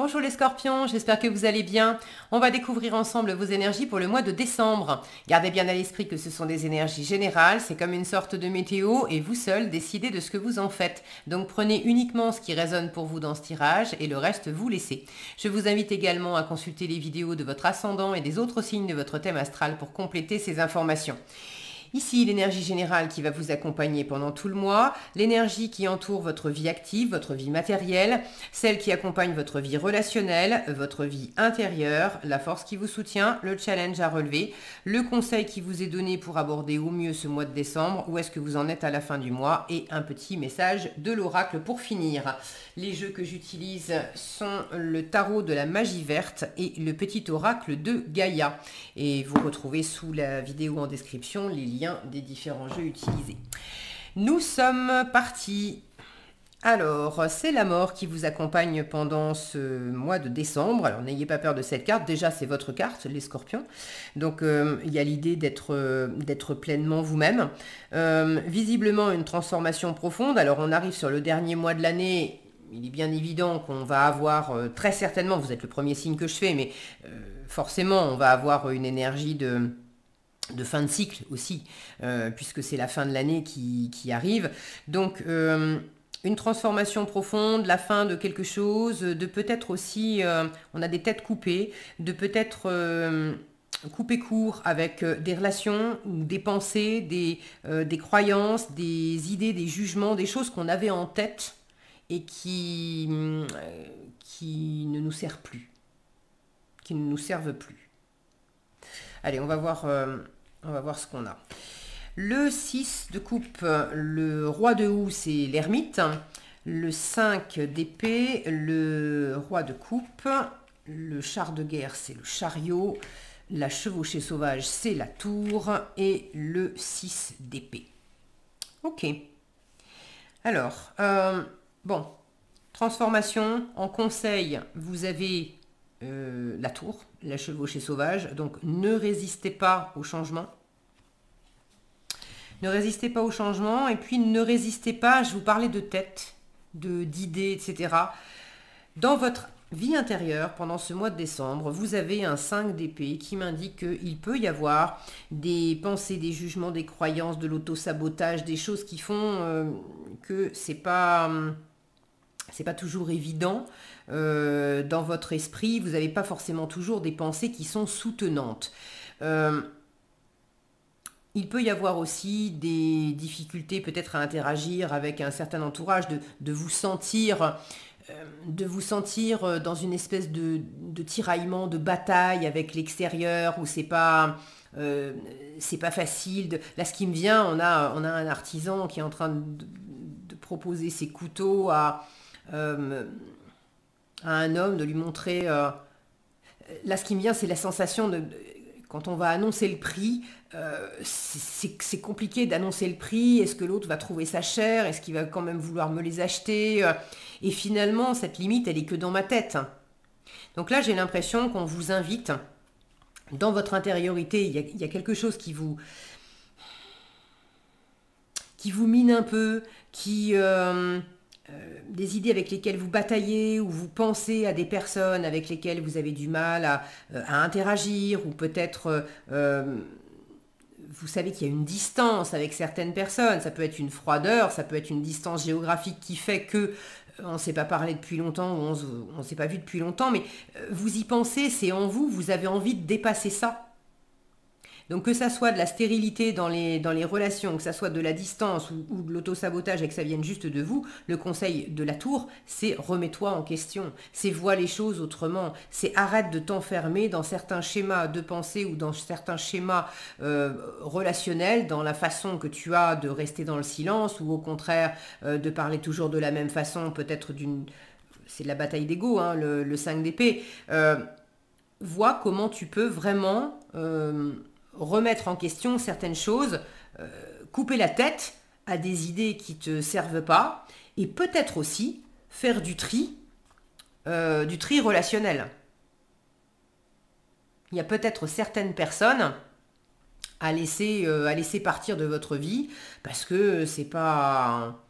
Bonjour les scorpions, j'espère que vous allez bien. On va découvrir ensemble vos énergies pour le mois de décembre. Gardez bien à l'esprit que ce sont des énergies générales, c'est comme une sorte de météo et vous seul décidez de ce que vous en faites. Donc prenez uniquement ce qui résonne pour vous dans ce tirage et le reste vous laissez. Je vous invite également à consulter les vidéos de votre ascendant et des autres signes de votre thème astral pour compléter ces informations. Ici, l'énergie générale qui va vous accompagner pendant tout le mois, l'énergie qui entoure votre vie active, votre vie matérielle, celle qui accompagne votre vie relationnelle, votre vie intérieure, la force qui vous soutient, le challenge à relever, le conseil qui vous est donné pour aborder au mieux ce mois de décembre, où est-ce que vous en êtes à la fin du mois, et un petit message de l'oracle pour finir. Les jeux que j'utilise sont le tarot de la magie verte et le petit oracle de Gaïa. Et vous retrouvez sous la vidéo en description les liens des différents jeux utilisés. Nous sommes partis. Alors, c'est la mort qui vous accompagne pendant ce mois de décembre. Alors, n'ayez pas peur de cette carte. Déjà, c'est votre carte, les scorpions. Donc, euh, il y a l'idée d'être euh, d'être pleinement vous-même. Euh, visiblement, une transformation profonde. Alors, on arrive sur le dernier mois de l'année. Il est bien évident qu'on va avoir, très certainement, vous êtes le premier signe que je fais, mais forcément, on va avoir une énergie de de fin de cycle aussi, euh, puisque c'est la fin de l'année qui, arrive. Donc euh, une transformation profonde, la fin de quelque chose, de peut-être aussi, euh, on a des têtes coupées, de peut-être couper court avec des relations, des pensées, des, des croyances, des idées, des jugements, des choses qu'on avait en tête et qui, qui ne nous servent plus, qui ne nous servent plus. Allez, on va voir on va voir ce qu'on a. Le 6 de coupe, le roi de houx, c'est l'ermite. Le 5 d'épée, le roi de coupe. Le char de guerre, c'est le chariot. La chevauchée sauvage, c'est la tour. Et le 6 d'épée. Ok. Alors, euh, bon, transformation en conseil, vous avez euh, la tour, la chevauchée sauvage, donc ne résistez pas au changement. Ne résistez pas au changement et puis ne résistez pas, je vous parlais de tête, d'idées, etc. Dans votre vie intérieure, pendant ce mois de décembre, vous avez un 5 d'épée qui m'indique qu'il peut y avoir des pensées, des jugements, des croyances, de l'auto-sabotage, des choses qui font euh, que c'est pas... Hum, c'est pas toujours évident euh, dans votre esprit, vous n'avez pas forcément toujours des pensées qui sont soutenantes. Euh, il peut y avoir aussi des difficultés peut-être à interagir avec un certain entourage, de, vous sentir de vous sentir euh, euh, dans une espèce de, tiraillement, de bataille avec l'extérieur où c'est pas euh, c'est pas facile. Là, ce qui me vient, on a on a un artisan qui est en train de, proposer ses couteaux à un homme, de lui montrer. Là, ce qui me vient, c'est la sensation de quand on va annoncer le prix, euh, c'est compliqué d'annoncer le prix, est-ce que l'autre va trouver ça cher, est-ce qu'il va quand même vouloir me les acheter euh, Et finalement, cette limite, elle est que dans ma tête. Donc là, j'ai l'impression qu'on vous invite dans votre intériorité, il y, a, quelque chose qui vous qui vous mine un peu, qui euh, des idées avec lesquelles vous bataillez ou vous pensez à des personnes avec lesquelles vous avez du mal à, interagir ou peut-être vous savez qu'il y a une distance avec certaines personnes, ça peut être une froideur, ça peut être une distance géographique qui fait que euh, on ne s'est pas parlé depuis longtemps ou on ne s'est pas vu depuis longtemps, mais euh, vous y pensez, c'est en vous, vous avez envie de dépasser ça. Donc que ça soit de la stérilité dans les, dans les relations, que ça soit de la distance ou, de l'autosabotage et que ça vienne juste de vous, le conseil de la tour, c'est remets-toi en question, c'est vois les choses autrement, c'est arrête de t'enfermer dans certains schémas de pensée ou dans certains schémas euh, relationnels, dans la façon que tu as de rester dans le silence ou au contraire euh, de parler toujours de la même façon, peut-être d'une... C'est de la bataille d'ego, hein, le, 5 d'épée. Euh, vois comment tu peux vraiment remettre en question certaines choses, euh, couper la tête à des idées qui ne te servent pas, et peut-être aussi faire du tri, euh, du tri relationnel. Il y a peut-être certaines personnes à laisser, euh, à laisser partir de votre vie parce que c'est pas.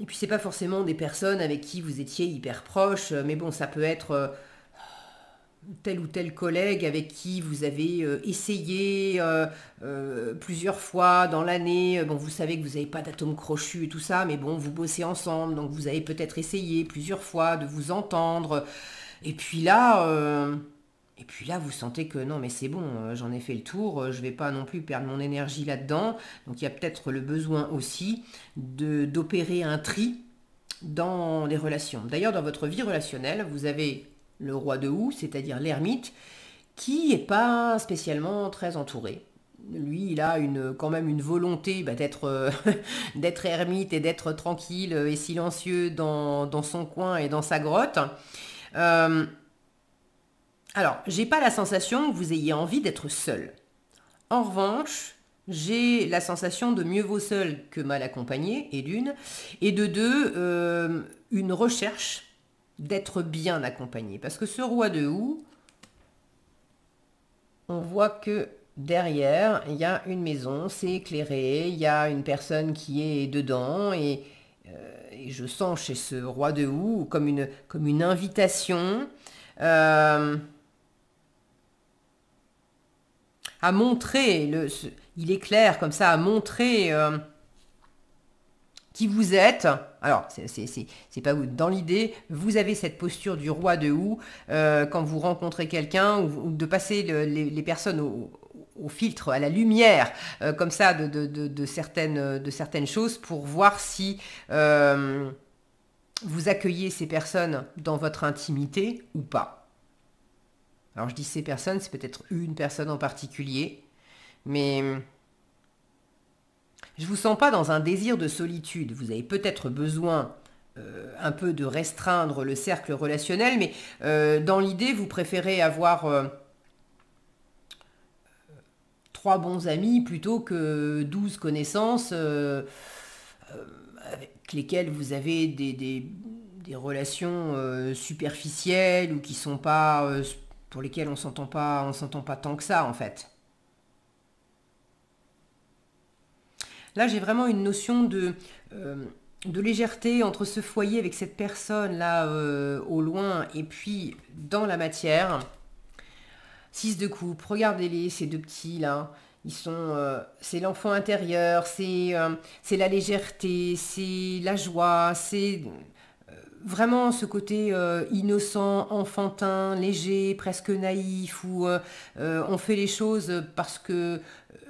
Et puis c'est pas forcément des personnes avec qui vous étiez hyper proche, mais bon, ça peut être tel ou tel collègue avec qui vous avez euh, essayé euh, euh, plusieurs fois dans l'année. Bon, vous savez que vous n'avez pas d'atome crochu et tout ça, mais bon, vous bossez ensemble, donc vous avez peut-être essayé plusieurs fois de vous entendre. Et puis là, et puis là, vous sentez que non, mais c'est bon, j'en ai fait le tour, je ne vais pas non plus perdre mon énergie là-dedans. Donc il y a peut-être le besoin aussi d'opérer un tri dans les relations. D'ailleurs, dans votre vie relationnelle, vous avez le roi de Hou, c'est-à-dire l'ermite, qui n'est pas spécialement très entouré. Lui, il a une, quand même une volonté bah, d'être, euh, d'être ermite et d'être tranquille et silencieux dans, dans, son coin et dans sa grotte. Euh, alors, j'ai pas la sensation que vous ayez envie d'être seul. En revanche, j'ai la sensation de mieux vaut seul que mal accompagné, et d'une, et de deux, euh, une recherche d'être bien accompagné. Parce que ce roi de ou on voit que derrière, il y a une maison, c'est éclairé, il y a une personne qui est dedans et, euh, je sens chez ce roi de ou comme une, comme une invitation euh, à montrer, le, il est clair comme ça, à montrer... Euh, qui vous êtes. Alors, c'est pas Dans l'idée, vous avez cette posture du roi de ou euh, quand vous rencontrez quelqu'un ou, de passer les, personnes au, filtre, à la lumière, euh, comme ça, de, certaines, de certaines choses pour voir si euh, vous accueillez ces personnes dans votre intimité ou pas. Alors, je dis ces personnes, c'est peut-être une personne en particulier, mais je ne vous sens pas dans un désir de solitude. Vous avez peut-être besoin euh, un peu de restreindre le cercle relationnel, mais euh, dans l'idée, vous préférez avoir euh, trois bons amis plutôt que douze connaissances avec lesquelles vous avez des, des relations superficielles ou qui sont pas pour lesquelles on s'entend pas on s'entend pas tant que ça en fait. Là, j'ai vraiment une notion de, euh, de légèreté entre ce foyer avec cette personne-là euh, au loin et puis dans la matière. 6 de coupe, regardez-les, ces deux petits-là. Ils sont, euh, c'est l'enfant intérieur, c'est la légèreté, c'est la joie, c'est vraiment ce côté euh, innocent, enfantin, léger, presque naïf, où euh, euh, on fait les choses parce que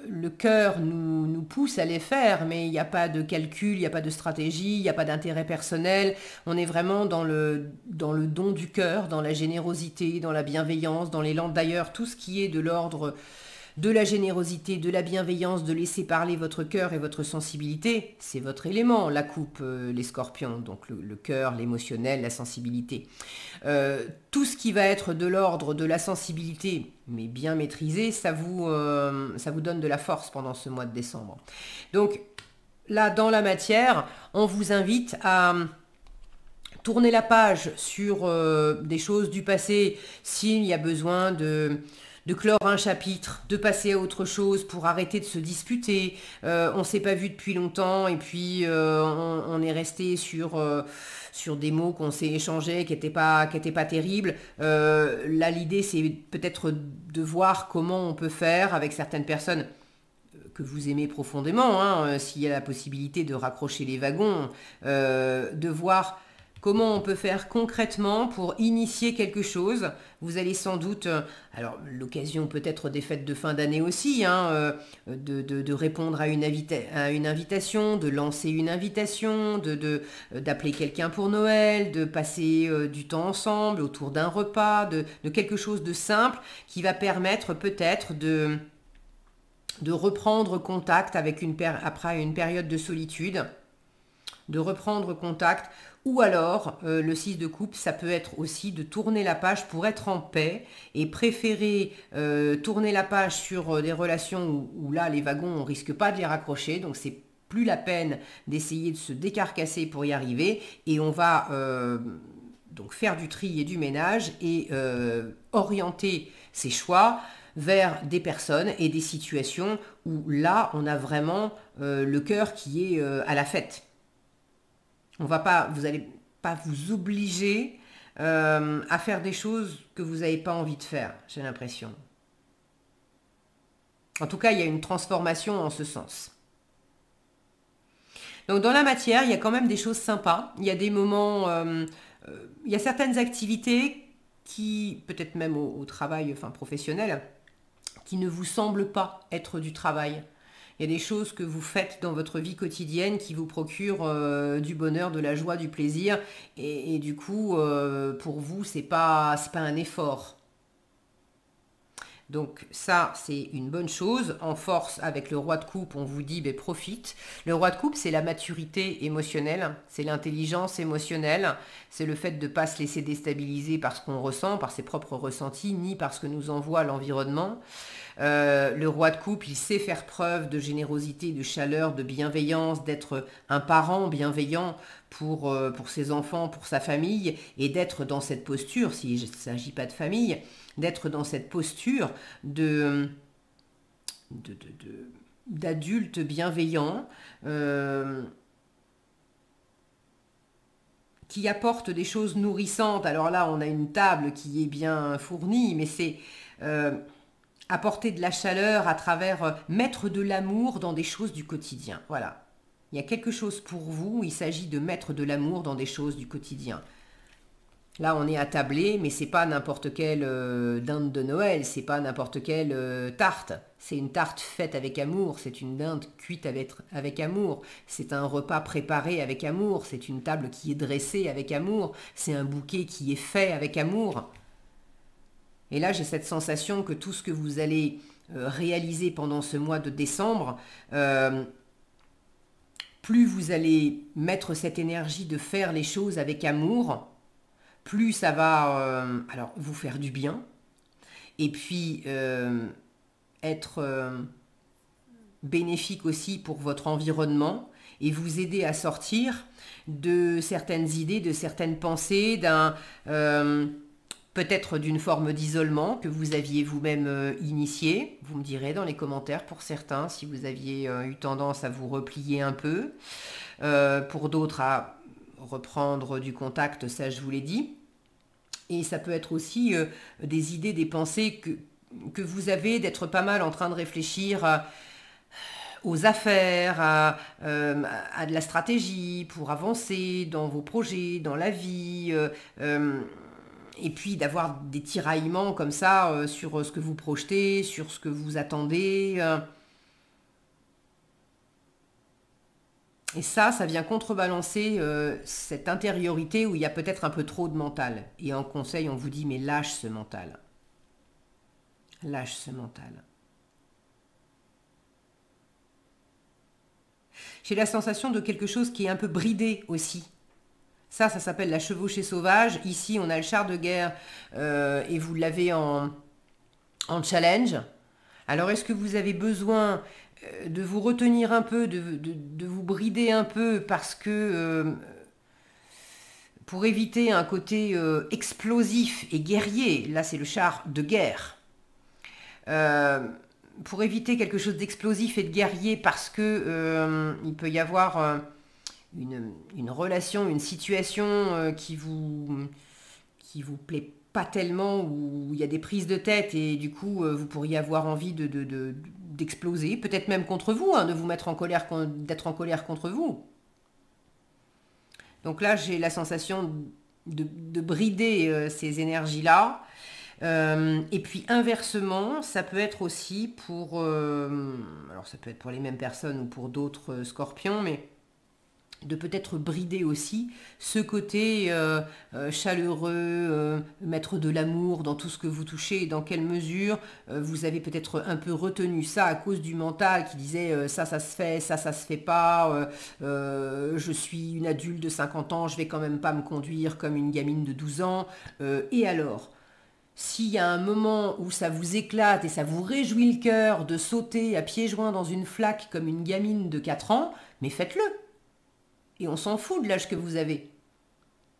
le cœur nous, pousse à les faire, mais il n'y a pas de calcul, il n'y a pas de stratégie, il n'y a pas d'intérêt personnel. On est vraiment dans le, dans le don du cœur, dans la générosité, dans la bienveillance, dans l'élan. D'ailleurs, tout ce qui est de l'ordre de la générosité, de la bienveillance, de laisser parler votre cœur et votre sensibilité, c'est votre élément, la coupe, euh, les scorpions, donc le, cœur, l'émotionnel, la sensibilité. Euh, tout ce qui va être de l'ordre de la sensibilité, mais bien maîtrisé, ça vous, euh, ça vous donne de la force pendant ce mois de décembre. Donc là, dans la matière, on vous invite à tourner la page sur des choses du passé s'il y a besoin de de clore un chapitre, de passer à autre chose pour arrêter de se disputer. on euh, on s'est pas vu depuis longtemps et puis euh, on, est resté sur, euh, sur des mots qu'on s'est échangés qui n'étaient pas, pas terribles. là, l'idée, c'est peut-être de voir comment on peut faire avec certaines personnes que vous aimez profondément, hein, s'il y a la possibilité de raccrocher les wagons, de voir Comment on peut faire concrètement pour initier quelque chose Vous allez sans doute, euh, alors l'occasion peut-être des fêtes de fin d'année aussi, hein, euh, de, répondre à une, à une, invitation, de lancer une invitation, euh, d'appeler quelqu'un pour Noël, de passer du temps ensemble autour d'un repas, de, quelque chose de simple qui va permettre peut-être de de reprendre contact avec une après une période de solitude, de reprendre contact ou alors, euh, le 6 de coupe, ça peut être aussi de tourner la page pour être en paix et préférer euh, tourner la page sur euh, des relations où, là, les wagons, on ne risque pas de les raccrocher. Donc, c'est plus la peine d'essayer de se décarcasser pour y arriver. Et on va donc faire du tri et du ménage et orienter ses choix vers des personnes et des situations où là, on a vraiment le cœur qui est à la fête. On va pas, vous n'allez pas vous obliger euh, à faire des choses que vous n'avez pas envie de faire, j'ai l'impression. En tout cas, il y a une transformation en ce sens. Donc dans la matière, il y a quand même des choses sympas. Il y a des moments, euh, euh, il y a certaines activités qui, peut-être même au, au, travail enfin, professionnel, qui ne vous semblent pas être du travail. Il y a des choses que vous faites dans votre vie quotidienne qui vous procurent euh, du bonheur, de la joie, du plaisir. Et, du coup, euh, pour vous, c'est pas, pas un effort. Donc ça, c'est une bonne chose. En force, avec le roi de coupe, on vous dit, ben, profite. Le roi de coupe, c'est la maturité émotionnelle, c'est l'intelligence émotionnelle, c'est le fait de ne pas se laisser déstabiliser par ce qu'on ressent, par ses propres ressentis, ni par ce que nous envoie l'environnement. Euh, le roi de coupe, il sait faire preuve de générosité, de chaleur, de bienveillance, d'être un parent bienveillant pour, euh, pour ses enfants, pour sa famille, et d'être dans cette posture, s'il ne s'agit pas de famille d'être dans cette posture de d'adulte bienveillant euh, qui apporte des choses nourrissantes. Alors là, on a une table qui est bien fournie, mais c'est euh, apporter de la chaleur à travers euh, mettre de l'amour dans des choses du quotidien. Voilà. Il y a quelque chose pour vous, il s'agit de mettre de l'amour dans des choses du quotidien. Là, on est attablé, mais c'est pas n'importe quelle euh, dinde de Noël, c'est pas n'importe quelle euh, tarte. C'est une tarte faite avec amour, c'est une dinde cuite avec, avec amour, c'est un repas préparé avec amour, c'est une table qui est dressée avec amour, c'est un bouquet qui est fait avec amour. Et là, j'ai cette sensation que tout ce que vous allez euh, réaliser pendant ce mois de décembre, plus vous allez mettre cette énergie de faire les choses avec amour, plus ça va euh, alors vous faire du bien et puis euh, être euh, bénéfique aussi pour votre environnement et vous aider à sortir de certaines idées, de certaines pensées, d'un peut-être d'une forme d'isolement que vous aviez vous-même initié. Vous me direz dans les commentaires pour certains si vous aviez eu tendance à vous replier un peu, pour d'autres à reprendre du contact, ça je vous l'ai dit. Et ça peut être aussi euh, des idées, des pensées que, vous avez, d'être pas mal en train de réfléchir aux affaires, euh, à, de la stratégie pour avancer dans vos projets, dans la vie. Euh, et puis d'avoir des tiraillements comme ça sur ce que vous projetez, sur ce que vous attendez. Et ça, ça vient contrebalancer euh, cette intériorité où il y a peut-être un peu trop de mental. Et en conseil, on vous dit, mais lâche ce mental. Lâche ce mental. J'ai la sensation de quelque chose qui est un peu bridé aussi. Ça, ça s'appelle la chevauchée sauvage. Ici, on a le char de guerre euh, et vous l'avez en, en challenge. Alors, est-ce que vous avez besoin euh, de vous retenir un peu, de, vous brider un peu parce que euh, pour éviter un côté euh, explosif et guerrier, là c'est le char de guerre, pour éviter quelque chose d'explosif et de guerrier parce que il peut y avoir une, une, relation, une situation qui vous qui vous plaît pas tellement où il y a des prises de tête et du coup euh, vous pourriez avoir envie de, d'exploser, peut-être même contre vous, hein, de vous mettre en colère, d'être en colère contre vous. Donc là, j'ai la sensation de, brider euh, ces énergies-là. Euh, et puis inversement, ça peut être aussi pour, alors ça peut être pour les mêmes personnes ou pour d'autres scorpions, mais de peut-être brider aussi ce côté euh, euh, chaleureux, euh, mettre de l'amour dans tout ce que vous touchez et dans quelle mesure vous avez peut-être un peu retenu ça à cause du mental qui disait ça ça se fait, ça ça se fait pas, je suis une adulte de 50 ans, je vais quand même pas me conduire comme une gamine de 12 ans. et alors s'il y a un moment où ça vous éclate et ça vous réjouit le cœur de sauter à pieds joints dans une flaque comme une gamine de 4 ans, mais faites-le, et on s'en fout de l'âge que vous avez.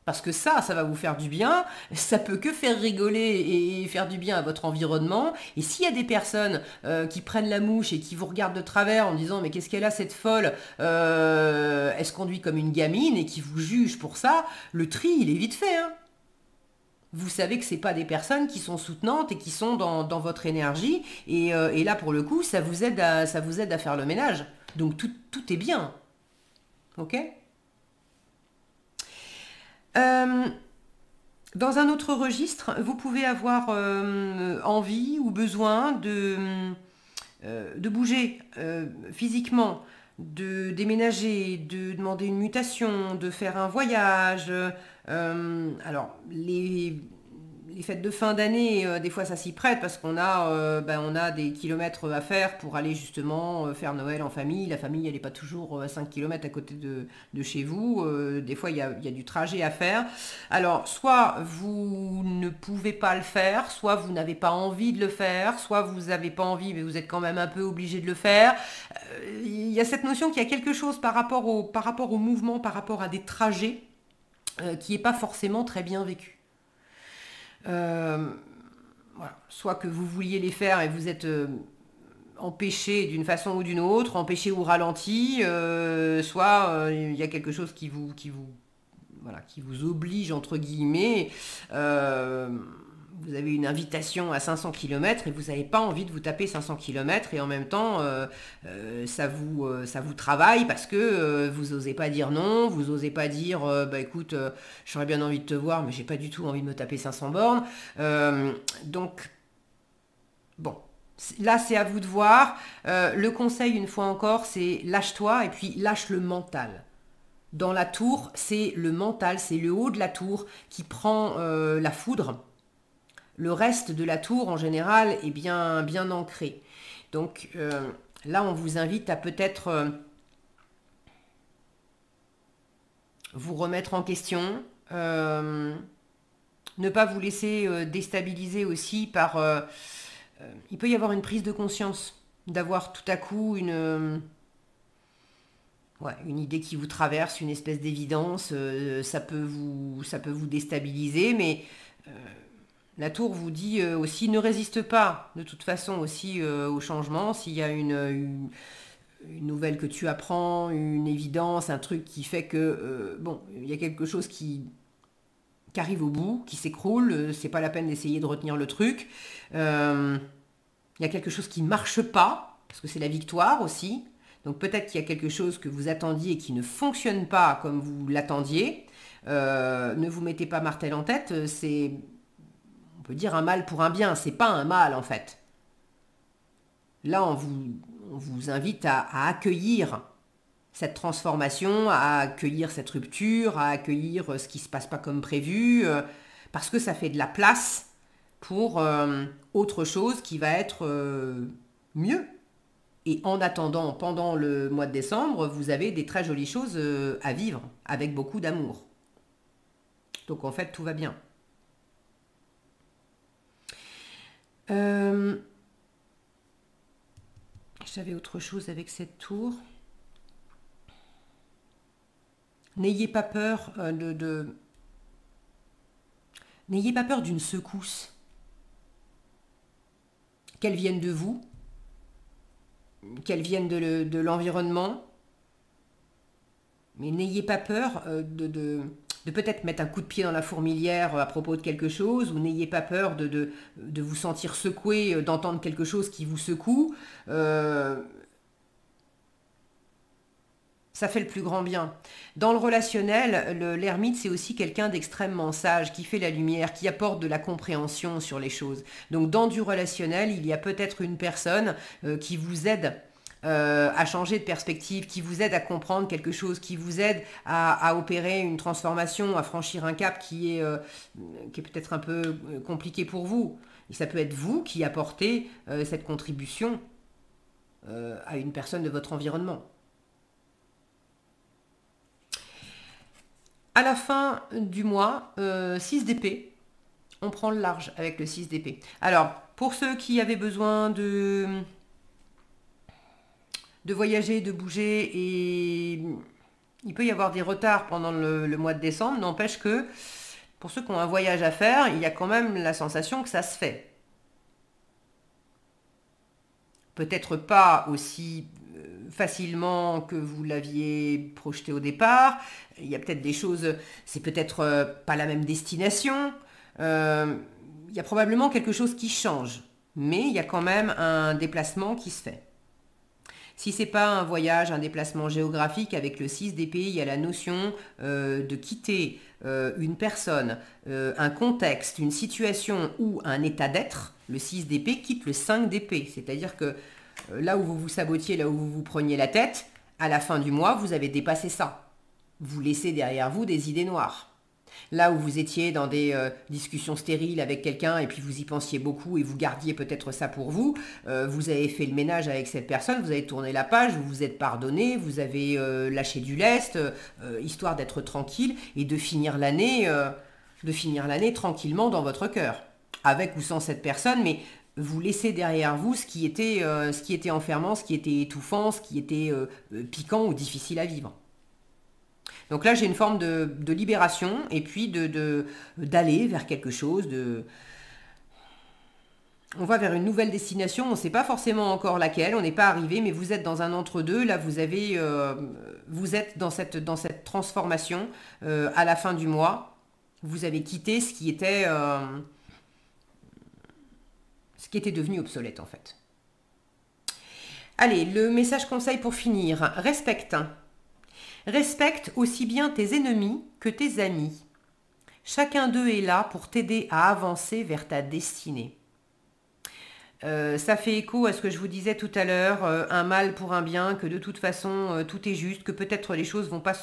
Parce que ça, ça va vous faire du bien, ça peut que faire rigoler et faire du bien à votre environnement. Et s'il y a des personnes euh, qui prennent la mouche et qui vous regardent de travers en disant mais qu'est-ce qu'elle a cette folle, euh, elle se conduit comme une gamine et qui vous juge pour ça, le tri il est vite fait. Hein. vous savez que ce pas des personnes qui sont soutenantes et qui sont dans, votre énergie. Euh, et, là, pour le coup, ça vous aide à, ça vous aide à faire le ménage. Donc tout est bien. OK euh, dans un autre registre, vous pouvez avoir euh, envie ou besoin de, euh, de bouger physiquement, de déménager, de demander une mutation, de faire un voyage. alors, les les fêtes de fin d'année, euh, des fois ça s'y prête parce qu'on a, euh, ben, on a des kilomètres à faire pour aller justement euh, faire Noël en famille. La famille, elle n'est pas toujours à 5 km à côté de, chez vous. des fois, il y a, du trajet à faire. Alors, soit vous ne pouvez pas le faire, soit vous n'avez pas envie de le faire, soit vous n'avez pas envie, mais vous êtes quand même un peu obligé de le faire. Il y a cette notion qu'il y a quelque chose par rapport, au, par rapport au mouvement, par rapport à des trajets, qui n'est pas forcément très bien vécu. Euh, soit que vous vouliez les faire et vous êtes euh, empêché d'une façon ou d'une autre, empêché ou ralenti, euh, soit il y a quelque chose qui vous, qui vous, voilà, qui vous oblige entre guillemets vous avez une invitation à 500 km et vous n'avez pas envie de vous taper 500 km et en même temps euh, euh, ça, vous, euh, ça vous travaille parce que vous n'osez pas dire non, vous n'osez pas dire bah écoute j'aurais bien envie de te voir mais j'ai pas du tout envie de me taper 500 bornes. donc bon, Là, c'est à vous de voir. le conseil, une fois encore, c'est lâche-toi et puis lâche le mental. Dans la tour, c'est le mental, c'est le haut de la tour qui prend la foudre le reste de la tour en général est bien, bien ancré. Donc euh, là, on vous invite à peut-être euh, vous remettre en question, euh, ne pas vous laisser déstabiliser aussi par... il peut y avoir une prise de conscience, d'avoir tout à coup une... Ouais, une idée qui vous traverse, une espèce d'évidence, ça, peut vous, ça peut vous déstabiliser, mais la tour vous dit euh, aussi ne résiste pas de toute façon aussi euh, au changement. S'il y a une, nouvelle que tu apprends, une évidence, un truc qui fait que, euh, bon, il y a quelque chose qui, arrive au bout, qui s'écroule, c'est pas la peine d'essayer de retenir le truc. il y a quelque chose qui ne marche pas, parce que c'est la victoire aussi. Donc peut-être qu'il y a quelque chose que vous attendiez et qui ne fonctionne pas comme vous l'attendiez. ne vous mettez pas martel en tête, c'est on peut dire un mal pour un bien, c'est pas un mal en fait. Là, on vous, vous invite à, accueillir cette transformation, à accueillir cette rupture, à accueillir euh, ce qui se passe pas comme prévu, euh, parce que ça fait de la place pour euh, autre chose qui va être mieux. Et en attendant, pendant le mois de décembre, vous avez des très jolies choses à vivre, avec beaucoup d'amour. Donc en fait, tout va bien. Euh, j'avais autre chose avec cette tour. N'ayez pas peur euh, de... N'ayez pas peur d'une secousse. Qu'elle vienne de vous, qu'elle vienne de l'environnement. mais n'ayez pas peur euh, de, de, de peut-être mettre un coup de pied dans la fourmilière euh, à propos de quelque chose, ou n'ayez pas peur de, de, vous sentir secoué, euh, d'entendre quelque chose qui vous secoue. Euh, ça fait le plus grand bien. Dans le relationnel, l'ermite, c'est aussi quelqu'un d'extrêmement sage, qui fait la lumière, qui apporte de la compréhension sur les choses. Donc dans du relationnel, il y a peut-être une personne qui vous aide euh, à changer de perspective, qui vous aide à comprendre quelque chose, qui vous aide à, opérer une transformation, à franchir un cap qui est, euh, qui est peut-être un peu euh, compliqué pour vous. Et ça peut être vous qui apportez cette contribution à une personne de votre environnement. À la fin du mois, 6 d'épée, on prend le large avec le 6 d'épée. Alors, pour ceux qui avaient besoin de de voyager, de bouger et il peut y avoir des retards pendant le, mois de décembre. N'empêche que pour ceux qui ont un voyage à faire, il y a quand même la sensation que ça se fait. Peut-être pas aussi euh, facilement que vous l'aviez projeté au départ. Il y a peut-être des choses, c'est peut-être euh, pas la même destination. Euh, il y a probablement quelque chose qui change. Mais il y a quand même un déplacement qui se fait. Si c'est pas un voyage, un déplacement géographique, avec le 6 d'épée, il y a la notion euh, de quitter euh, une personne, euh, un contexte, une situation ou un état d'être. Le 6 d'épée quitte le 5 d'épée. C'est-à-dire que là où vous vous sabotiez, là où vous vous preniez la tête, à la fin du mois, vous avez dépassé ça. Vous laissez derrière vous des idées noires. Là où vous étiez dans des euh, discussions stériles avec quelqu'un et puis vous y pensiez beaucoup et vous gardiez peut-être ça pour vous, euh, vous avez fait le ménage avec cette personne, vous avez tourné la page, vous vous êtes pardonné, vous avez euh, lâché du lest, histoire d'être tranquille et de finir l'année, de finir l'année tranquillement dans votre cœur, avec ou sans cette personne, mais vous laissez derrière vous ce qui était, ce qui était enfermant, ce qui était étouffant, ce qui était piquant ou difficile à vivre. Donc là, j'ai une forme de, libération et puis de d'aller vers quelque chose, de, on va vers une nouvelle destination, on ne sait pas forcément encore laquelle, on n'est pas arrivé, mais vous êtes dans un entre-deux, là vous avez, euh, vous êtes dans cette, dans cette transformation euh, à la fin du mois. Vous avez quitté ce qui était, euh, ce qui était devenu obsolète en fait. Allez, le message conseil pour finir, respecte. Respecte aussi bien tes ennemis que tes amis. Chacun d'eux est là pour t'aider à avancer vers ta destinée. Euh, ça fait écho à ce que je vous disais tout à l'heure, euh, un mal pour un bien, que de toute façon euh, tout est juste, que peut-être les choses vont pas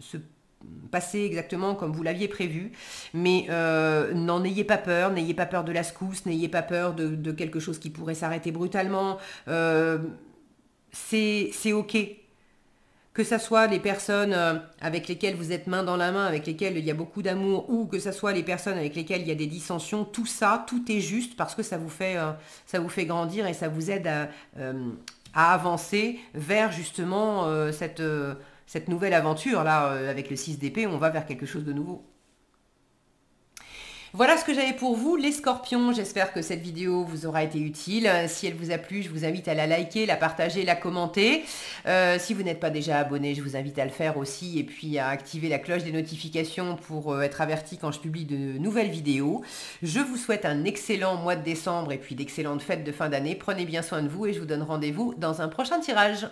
se passer exactement comme vous l'aviez prévu, mais n'en ayez pas peur, n'ayez pas peur de la secousse, n'ayez pas peur de, de, quelque chose qui pourrait s'arrêter brutalement. c'est ok que ce soit les personnes euh, avec lesquelles vous êtes main dans la main, avec lesquelles il y a beaucoup d'amour, ou que ce soit les personnes avec lesquelles il y a des dissensions, tout ça, tout est juste parce que ça vous fait, euh, ça vous fait grandir et ça vous aide à, euh, avancer vers justement cette, cette nouvelle aventure. Là, avec le 6 d'épée, on va vers quelque chose de nouveau. Voilà ce que j'avais pour vous les scorpions. J'espère que cette vidéo vous aura été utile. Euh, si elle vous a plu, je vous invite à la liker, la partager, la commenter. Euh, si vous n'êtes pas déjà abonné, je vous invite à le faire aussi et puis à activer la cloche des notifications pour euh, être averti quand je publie de nouvelles vidéos. Je vous souhaite un excellent mois de décembre et puis d'excellentes fêtes de fin d'année. Prenez bien soin de vous et je vous donne rendez-vous dans un prochain tirage.